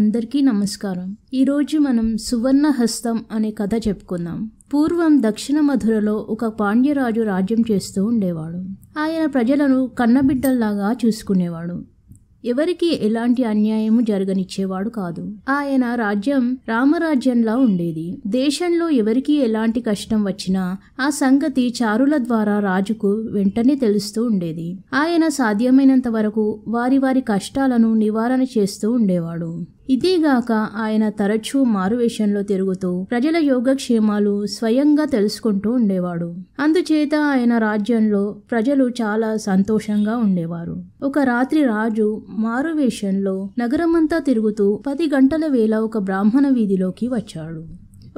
అందరికీ నమస్కారం ఈరోజు మనం సువర్ణ హస్తం అనే కథ చెప్పుకుందాం పూర్వం దక్షిణ మధురలో ఒక పాండ్యరాజు రాజ్యం చేస్తూ ఉండేవాడు ఆయన ప్రజలను కన్నబిడ్డల్లాగా చూసుకునేవాడు ఎవరికి ఎలాంటి అన్యాయము జరగనిచ్చేవాడు కాదు ఆయన రాజ్యం రామరాజ్యంలా ఉండేది దేశంలో ఎవరికి ఎలాంటి కష్టం వచ్చినా ఆ సంగతి చారుల ద్వారా రాజుకు వెంటనే తెలుస్తూ ఉండేది ఆయన సాధ్యమైనంత వరకు వారి వారి కష్టాలను నివారణ చేస్తూ ఉండేవాడు ఇదేగాక ఆయన తరచూ మారువేషంలో తిరుగుతూ ప్రజల యోగక్షేమాలు స్వయంగా తెలుసుకుంటూ ఉండేవాడు అందుచేత ఆయన రాజ్యంలో ప్రజలు చాలా సంతోషంగా ఉండేవారు ఒక రాత్రి రాజు మారువేషంలో నగరమంతా తిరుగుతూ పది గంటల వేళ ఒక బ్రాహ్మణ వీధిలోకి వచ్చాడు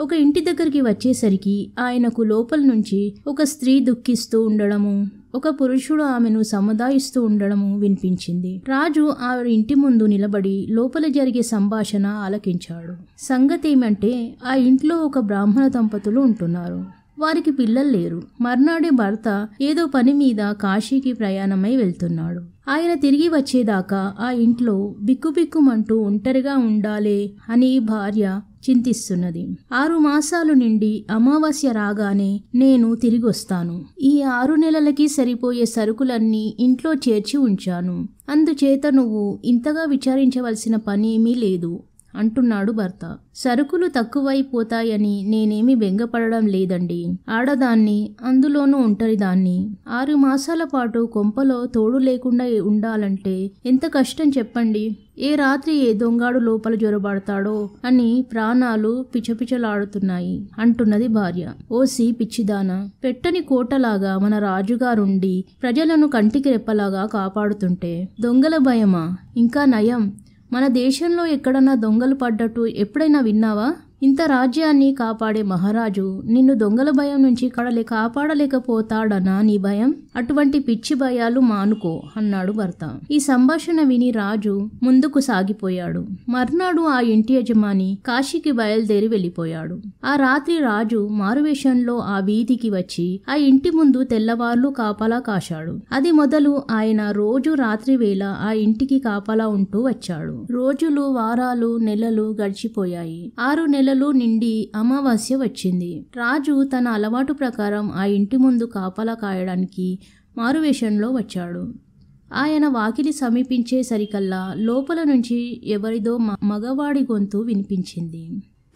ఒక ఇంటి దగ్గరికి వచ్చేసరికి ఆయనకు లోపల నుంచి ఒక స్త్రీ దుఃఖిస్తూ ఉండడము ఒక పురుషుడు ఆమెను సముదాయిస్తూ ఉండడము వినిపించింది రాజు ఆమె ఇంటి ముందు నిలబడి లోపల జరిగే సంభాషణ ఆలకించాడు సంగతి ఏమంటే ఆ ఇంట్లో ఒక బ్రాహ్మణ దంపతులు ఉంటున్నారు వారికి పిల్లలు లేరు మర్నాడే భర్త ఏదో పని మీద కాశీకి ప్రయాణమై వెళ్తున్నాడు ఆయన తిరిగి వచ్చేదాకా ఆ ఇంట్లో బిక్కుబిక్కుమంటూ ఒంటరిగా ఉండాలే అని భార్య చింతిస్తున్నది ఆరు మాసాలు నిండి అమావాస్య రాగానే నేను తిరిగొస్తాను ఈ ఆరు నెలలకి సరిపోయే సరుకులన్నీ ఇంట్లో చేర్చి ఉంచాను అందుచేత నువ్వు ఇంతగా విచారించవలసిన పనేమీ లేదు అంటున్నాడు భర్త సరుకులు తక్కువైపోతాయని నేనేమి బెంగపడడం లేదండి ఆడదాన్ని అందులోనూ దాన్ని ఆరు మాసాల పాటు కొంపలో తోడు లేకుండా ఉండాలంటే ఎంత కష్టం చెప్పండి ఏ రాత్రి ఏ దొంగాడు లోపల జ్వరబడతాడో అని ప్రాణాలు పిచపిచలాడుతున్నాయి అంటున్నది భార్య ఓసి పిచ్చిదాన పెట్టని కోటలాగా మన రాజుగారుండి ప్రజలను కంటికి రెప్పలాగా కాపాడుతుంటే దొంగల భయమా ఇంకా నయం మన దేశంలో ఎక్కడన్నా దొంగలు పడ్డట్టు ఎప్పుడైనా విన్నావా ఇంత రాజ్యాన్ని కాపాడే మహారాజు నిన్ను దొంగల భయం నుంచి కడలే కాపాడలేకపోతాడనా నీ భయం అటువంటి పిచ్చి భయాలు మానుకో అన్నాడు భర్త ఈ సంభాషణ విని రాజు ముందుకు సాగిపోయాడు మర్నాడు ఆ ఇంటి యజమాని కాశీకి బయలుదేరి వెళ్ళిపోయాడు ఆ రాత్రి రాజు మారువేషంలో ఆ వీధికి వచ్చి ఆ ఇంటి ముందు తెల్లవార్లు కాపలా కాశాడు అది మొదలు ఆయన రోజు రాత్రి వేళ ఆ ఇంటికి కాపలా ఉంటూ వచ్చాడు రోజులు వారాలు నెలలు గడిచిపోయాయి ఆరు నెలలు నెలలు నిండి అమావాస్య వచ్చింది రాజు తన అలవాటు ప్రకారం ఆ ఇంటి ముందు కాపలా కాయడానికి మారువేషంలో వచ్చాడు ఆయన వాకిలి సమీపించేసరికల్లా లోపల నుంచి ఎవరిదో మగవాడి గొంతు వినిపించింది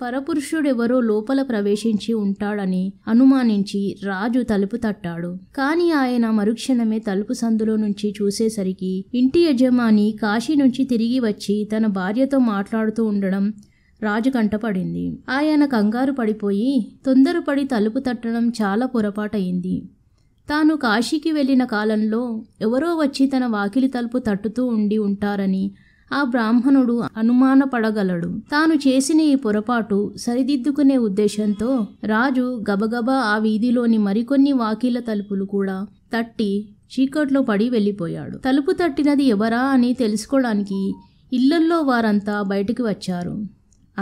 పరపురుషుడెవరో లోపల ప్రవేశించి ఉంటాడని అనుమానించి రాజు తలుపు తట్టాడు కాని ఆయన మరుక్షణమే తలుపు సందులో నుంచి చూసేసరికి ఇంటి యజమాని కాశీ నుంచి తిరిగి వచ్చి తన భార్యతో మాట్లాడుతూ ఉండడం రాజు కంటపడింది ఆయన కంగారు పడిపోయి తొందరపడి తలుపు తట్టడం చాలా పొరపాటయింది తాను కాశీకి వెళ్ళిన కాలంలో ఎవరో వచ్చి తన వాకిలి తలుపు తట్టుతూ ఉండి ఉంటారని ఆ బ్రాహ్మణుడు అనుమానపడగలడు తాను చేసిన ఈ పొరపాటు సరిదిద్దుకునే ఉద్దేశంతో రాజు గబగబా ఆ వీధిలోని మరికొన్ని వాకిల తలుపులు కూడా తట్టి చీకట్లో పడి వెళ్ళిపోయాడు తలుపు తట్టినది ఎవరా అని తెలుసుకోవడానికి ఇళ్లల్లో వారంతా బయటికి వచ్చారు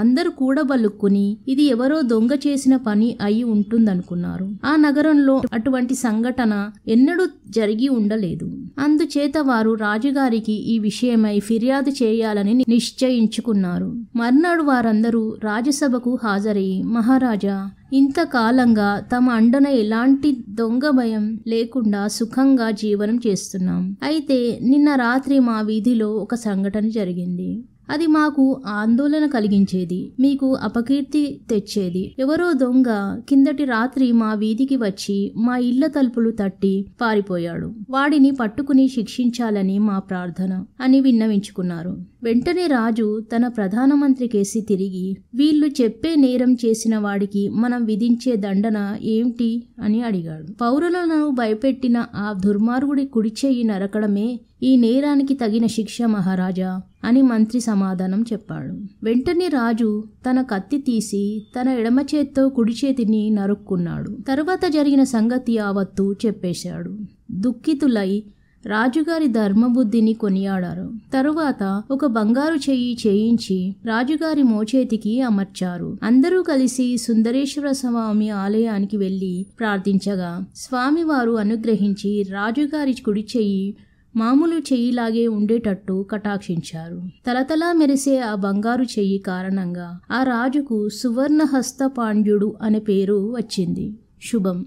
అందరూ కూడబలుక్కుని ఇది ఎవరో దొంగ చేసిన పని అయి ఉంటుందనుకున్నారు ఆ నగరంలో అటువంటి సంఘటన ఎన్నడూ జరిగి ఉండలేదు అందుచేత వారు రాజుగారికి ఈ విషయమై ఫిర్యాదు చేయాలని నిశ్చయించుకున్నారు మర్నాడు వారందరూ రాజ్యసభకు హాజరయ్యి మహారాజా ఇంతకాలంగా తమ అండన ఎలాంటి దొంగ భయం లేకుండా సుఖంగా జీవనం చేస్తున్నాం అయితే నిన్న రాత్రి మా వీధిలో ఒక సంఘటన జరిగింది అది మాకు ఆందోళన కలిగించేది మీకు అపకీర్తి తెచ్చేది ఎవరో దొంగ కిందటి రాత్రి మా వీధికి వచ్చి మా ఇళ్ల తలుపులు తట్టి పారిపోయాడు వాడిని పట్టుకుని శిక్షించాలని మా ప్రార్థన అని విన్నవించుకున్నారు వెంటనే రాజు తన ప్రధానమంత్రి కేసి తిరిగి వీళ్ళు చెప్పే నేరం చేసిన వాడికి మనం విధించే దండన ఏమిటి అని అడిగాడు పౌరులను భయపెట్టిన ఆ దుర్మార్గుడి కుడిచేయి నరకడమే ఈ నేరానికి తగిన శిక్ష మహారాజా అని మంత్రి సమాధానం చెప్పాడు వెంటనే రాజు తన కత్తి తీసి తన ఎడమ చేత్తో కుడి చేతిని నరుక్కున్నాడు తరువాత జరిగిన సంగతి ఆవత్తు చెప్పేశాడు దుఃఖితులై రాజుగారి ధర్మబుద్ధిని కొనియాడారు తరువాత ఒక బంగారు చెయ్యి చేయించి రాజుగారి మోచేతికి అమర్చారు అందరూ కలిసి సుందరేశ్వర స్వామి ఆలయానికి వెళ్లి ప్రార్థించగా స్వామివారు అనుగ్రహించి రాజుగారి కుడి చెయ్యి మామూలు చెయ్యిలాగే ఉండేటట్టు కటాక్షించారు తలతలా మెరిసే ఆ బంగారు చెయ్యి కారణంగా ఆ రాజుకు సువర్ణహస్త పాండ్యుడు అనే పేరు వచ్చింది శుభం